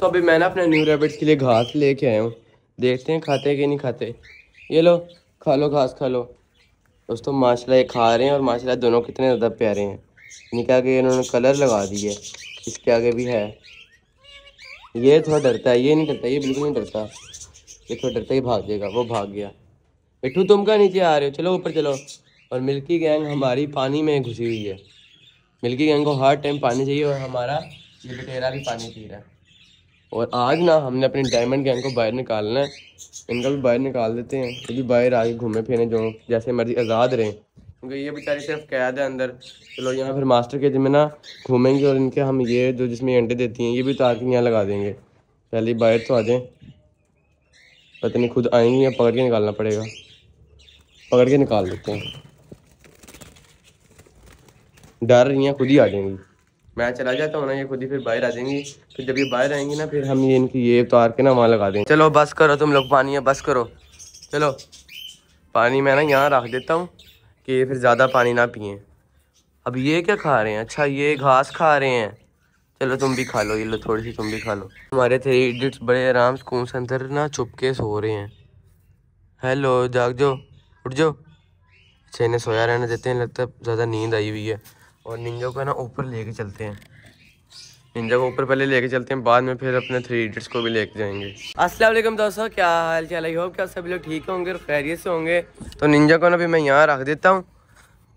तो अभी मैंने अपने न्यू रेबिट्स के लिए घास लेके आया हूँ देखते हैं खाते कि नहीं खाते ये लो खा लो घास खा लो दोस्तों माशाल्लाह ये खा रहे हैं और माशाल्लाह दोनों कितने ज़्यादा प्यारे हैं निकाह के इन्होंने कलर लगा दिए इसके आगे भी है ये थोड़ा डरता है ये नहीं डरता ये बिल्कुल नहीं डरता ये थोड़ा डरता ही भाग देगा वो भाग गया बिट्टू तुम क्या नीचे आ रहे हो चलो ऊपर चलो और मिल्की गैंग हमारी पानी में घुसी हुई है मिल्की गैंग को हर टाइम पानी चाहिए और हमारा ये बटेरा भी पानी पी रहा है और आज ना हमने अपने डायमंड गैंग को बाहर निकालना है इनका भी बाहर निकाल देते हैं ये भी बाहर आगे घूमे फिरे जो जैसे मर्जी आज़ाद रहें क्योंकि ये बेचारे सिर्फ कैद है अंदर चलो यहाँ फिर मास्टर के जिम्मे ना घूमेंगे और इनके हम ये जो जिसमें अंडे देती हैं ये भी उतार के यहाँ लगा देंगे पहले बाहर तो आ जाए पता नहीं खुद आएंगे या पकड़ के निकालना पड़ेगा पकड़ के निकाल देते हैं डर रही हैं खुद ही आ जाएंगी मैं चला जाता हूँ ना ये खुद ही फिर बाहर आ जाएंगी फिर जब ये बाहर आएंगी ना फिर हम ये इनकी ये उतार तो के ना वहाँ लगा देंगे चलो बस करो तुम लोग पानी है बस करो चलो पानी मैं ना यहाँ रख देता हूँ कि ये फिर ज़्यादा पानी ना पिए अब ये क्या खा रहे हैं अच्छा ये घास खा रहे हैं चलो तुम भी खा लो ये लो थोड़ी सी तुम भी खा लो हमारे थे एडिट्स बड़े आराम से कौन से अंदर ना चुपके सो रहे हैं हेलो जाग जो उठ जाओ अच्छा इन्हें सोया रहने देते हैं लगता है ज़्यादा नींद आई हुई है और निंजा को ना ऊपर लेके चलते हैं निंजा को ऊपर पहले लेके चलते हैं बाद में फिर अपने थ्री इडियट्स को भी लेके जाएंगे असलम दोस्तों क्या हाल चाल आई होप क्या सभी लोग ठीक होंगे और खैरियत से होंगे तो निंजा को ना अभी मैं यहाँ रख देता हूँ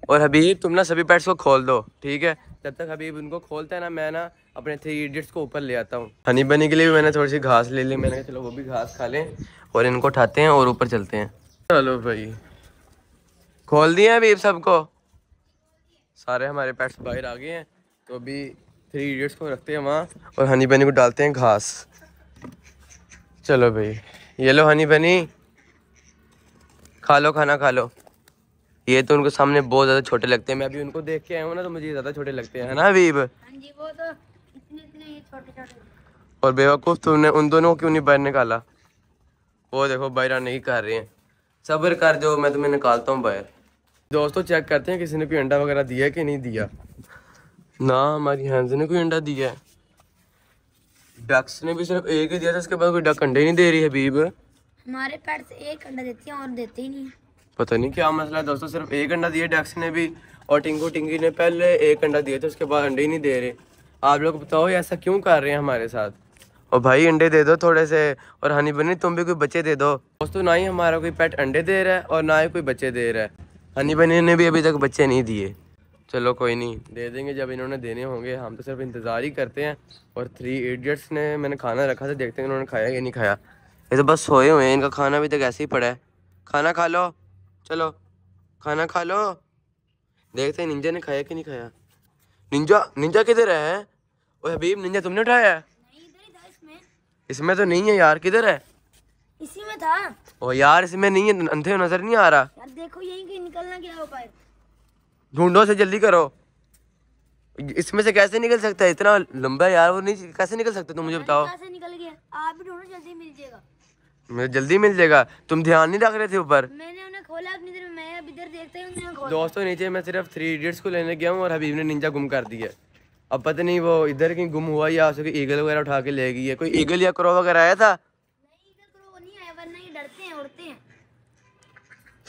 और हबीब तुम ना सभी पैट्स को खोल दो ठीक है जब तक हबीब उनको खोलता है ना मैं ना अपने थ्री इडियट्स को ऊपर ले आता हूँ हनी बनी के लिए भी मैंने थोड़ी सी घास ले ली मैंने कहा चलो वो भी घास खा लें और इनको उठाते हैं और ऊपर चलते हैं चलो भाई खोल दिया हबीब सबको सारे हमारे पेट्स बाहर आ गए हैं तो अभी थ्री इडियट्स को रखते हैं वहाँ और हनी बनी को डालते हैं घास चलो भाई ये लो हनी बनी खा लो खाना खा लो ये तो उनके सामने बहुत ज़्यादा छोटे लगते हैं मैं अभी उनको देख के आया हूँ ना तो मुझे ज़्यादा छोटे लगते हैं है ना अबीब हाँ तो और बेवकूफ़ तुमने उन दोनों को क्यों नहीं बाहर निकाला वो देखो बाहर आने की कर रहे हैं सब्र कर जो मैं तुम्हें निकालता हूँ बाहर दोस्तों तो चेक करते हैं किसी ने कोई अंडा वगैरह दिया कि नहीं दिया ना हमारी हैंस ने कोई अंडा दिया है डक्स ने भी सिर्फ एक ही दिया था इसके बाद कोई डक अंडे नहीं दे रही हबीब हमारे से एक अंडा देती है और देते ही नहीं पता नहीं क्या मसला है दोस्तों सिर्फ एक अंडा दिया डक्स ने भी और टिंगू टिंगी ने पहले एक अंडा दिया था उसके बाद अंडे ही नहीं दे रहे आप लोग बताओ ऐसा क्यों कर रहे हैं हमारे साथ और भाई अंडे दे दो थोड़े से और हनी बनी तुम भी कोई बच्चे दे दो दोस्तों ना ही हमारा कोई पेट अंडे दे रहा है और ना ही कोई बच्चे दे रहा है हनी बनी ने भी अभी तक बच्चे नहीं दिए चलो कोई नहीं दे देंगे जब इन्होंने देने होंगे हम तो सिर्फ इंतज़ार ही करते हैं और थ्री इडियट्स ने मैंने खाना रखा था देखते हैं इन्होंने खाया या नहीं खाया ये तो बस सोए हुए हैं इनका खाना अभी तक ऐसे ही पड़ा है खाना खा लो चलो खाना खा लो देखते हैं निंजा ने खाया कि नहीं खाया निंजा निंजा किधर है ओ हबीब निंजा तुमने उठाया है इसमें तो नहीं है यार किधर है था ओ यार इसमें नहीं है अंधे नजर नहीं आ रहा यार देखो यही की निकलना क्या हो पाए ढूंढो से जल्दी करो इसमें से कैसे निकल सकता है इतना लंबा यार वो नहीं कैसे निकल सकते तुम मुझे बताओ कैसे निकल गया आप भी ढूंढो जल्दी मिल जाएगा मुझे जल्दी मिल जाएगा तुम ध्यान नहीं रख रहे थे ऊपर मैंने उन्हें खोला अपनी तरफ मैं अब इधर देखते हूं उन्हें खोला दोस्तों नीचे मैं सिर्फ 3 इडियट्स को लेने गया हूं और हबीब ने निंजा गुम कर दिया अब पता नहीं वो इधर कहीं गुम हुआ या उसको ईगल वगैरह उठा के ले गई है कोई ईगल या क्रो वगैरह आया था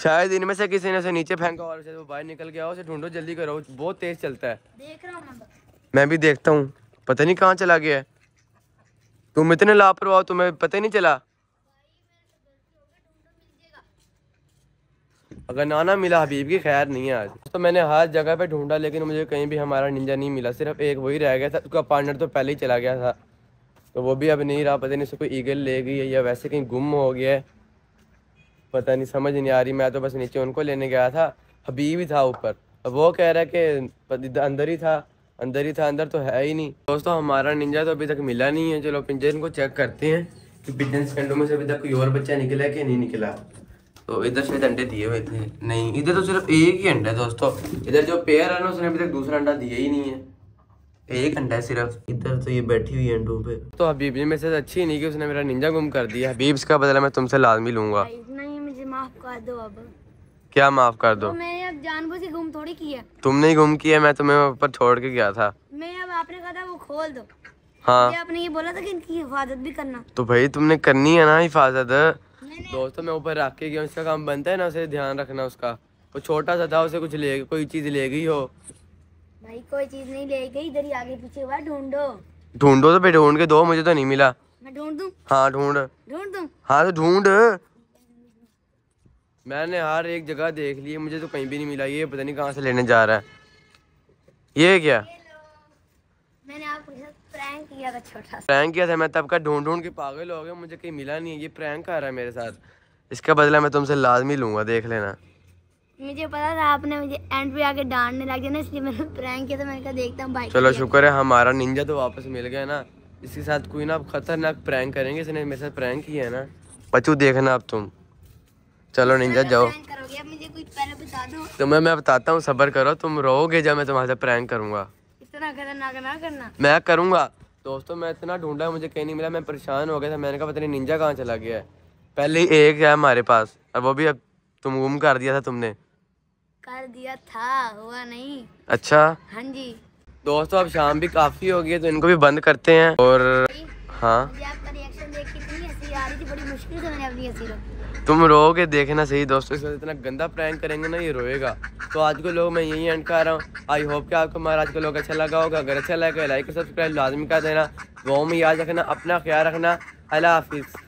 शायद इनमें से किसी ने उसे नीचे फेंका और उसे वो बाहर निकल गया उसे ढूंढो जल्दी करो बहुत तेज चलता है देख रहा हूं मैं भी देखता हूँ पता नहीं कहाँ चला गया तुम इतने लापरवाह तुम्हें पता ही नहीं चला अगर नाना मिला हबीब की खैर नहीं है आज तो मैंने हर जगह पे ढूंढा लेकिन मुझे कहीं भी हमारा निंजा नहीं मिला सिर्फ एक वही रह गया था उसका पार्टनर तो पहले ही चला गया था तो वो भी अब नहीं रहा पता नहीं उसको ईगल ले गई है या वैसे कहीं गुम हो गया है पता नहीं समझ नहीं आ रही मैं तो बस नीचे उनको लेने गया था हबीब ही था ऊपर अब वो कह रहा कि अंदर ही था अंदर ही था अंदर तो है ही नहीं दोस्तों हमारा निंजा तो अभी तक मिला नहीं है चलो पिंजर को चेक करते हैं कि पिंजन स्टैंडों में से अभी तक कोई और बच्चा निकला कि नहीं निकला तो इधर से अंडे दिए हुए थे नहीं इधर तो सिर्फ एक ही अंडा है दोस्तों इधर जो पेयर है ना उसने अभी तक दूसरा अंडा दिया ही नहीं है एक अंडा है सिर्फ इधर तो ये बैठी हुई है अंडों पे तो हबीब मेरे मैसेज तो अच्छी नहीं कि उसने मेरा निंजा गुम कर दिया हबीब इसका बदला मैं तुमसे लाजमी लूंगा माफ कर दो अब क्या माफ कर दो तो मैंने अब जानबूझ के घूम थोड़ी की किया तुमने ही गुम किया मैं तुम्हें ऊपर छोड़ के गया था मैं अब आपने कहा था वो खोल दो हाँ आपने ये बोला था कि इनकी हिफाजत भी करना तो भाई तुमने करनी है ना हिफाजत दोस्तों मैं ऊपर रख के गया उसका काम बनता है ना उसे ध्यान रखना उसका वो छोटा सा था उसे कुछ ले कोई चीज ले गई हो भाई कोई चीज नहीं ले गई इधर ही आगे पीछे हुआ ढूंढो ढूंढो तो भाई ढूंढ के दो मुझे तो नहीं मिला मैं ढूंढ दूं हाँ ढूंढ ढूंढ दूं हाँ तो ढूंढ मैंने हर एक जगह देख ली मुझे तो कहीं भी नहीं मिला ये पता नहीं कहाँ से लेने जा रहा है ये क्या मैंने प्रैंक किया था मैं तब का ढूंढ ढूंढ के पागल हो गया मुझे कहीं मिला नहीं है ये प्रैंक कर रहा है मेरे साथ इसका बदला मैं तुमसे लाजमी लूंगा देख लेना मुझे पता था आपने मुझे एंड पे आके डांटने लग ना इसलिए मैंने प्रैंक किया था मैंने कहा देखता हूँ भाई चलो शुक्र है हमारा निंजा तो वापस मिल गया ना इसके साथ कोई ना खतरनाक प्रैंक करेंगे इसने मेरे साथ प्रैंक किया है ना बचू देखना अब तुम चलो निंजा जाओ तुम्हें तो मैं बताता हूँ सबर करो तुम रोओगे जब मैं तुम्हारे साथ प्रैंक करूंगा इतना ना करना मैं करूंगा दोस्तों मैं इतना ढूंढा मुझे कहीं नहीं मिला मैं परेशान हो गया था मैंने कहा पता नहीं निंजा कहाँ चला गया है पहले एक है हमारे पास अब वो भी अब तुम गुम कर दिया था तुमने कर दिया था हुआ नहीं अच्छा हाँ जी दोस्तों अब शाम भी काफी हो गई है तो इनको भी बंद करते हैं और हाँ आपका रिएक्शन देख के इतनी हंसी आ रही थी बड़ी मुश्किल से मैंने अपनी तुम रोओगे देखना सही दोस्तों के साथ इतना गंदा प्रैंक करेंगे ना ये रोएगा तो आज के लोग मैं यही एंड कर रहा हूँ आई होप कि आपको हमारा आज का लोग अच्छा लगा होगा अगर अच्छा लगा लाइक सब्सक्राइब लाजमी कर देना गाँव में याद रखना अपना ख्याल रखना अल्लाह हाफिज़